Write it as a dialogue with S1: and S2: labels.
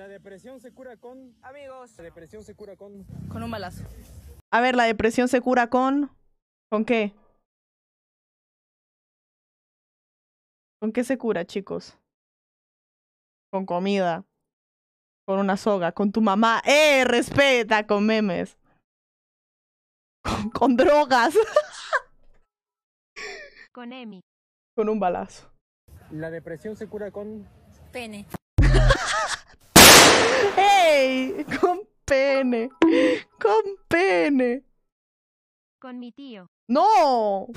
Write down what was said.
S1: La depresión se cura con... Amigos. La depresión se cura con... Con un balazo.
S2: A ver, la depresión se cura con... ¿Con qué?
S3: ¿Con qué se cura, chicos? Con comida. Con una soga. Con tu mamá. ¡Eh! Respeta. Con memes. Con, con drogas.
S4: con
S5: Emi. Con un balazo.
S6: La depresión se cura con...
S4: Pene.
S5: ¡Con pene. Con
S7: pene.
S8: Con mi tío.
S7: ¡No!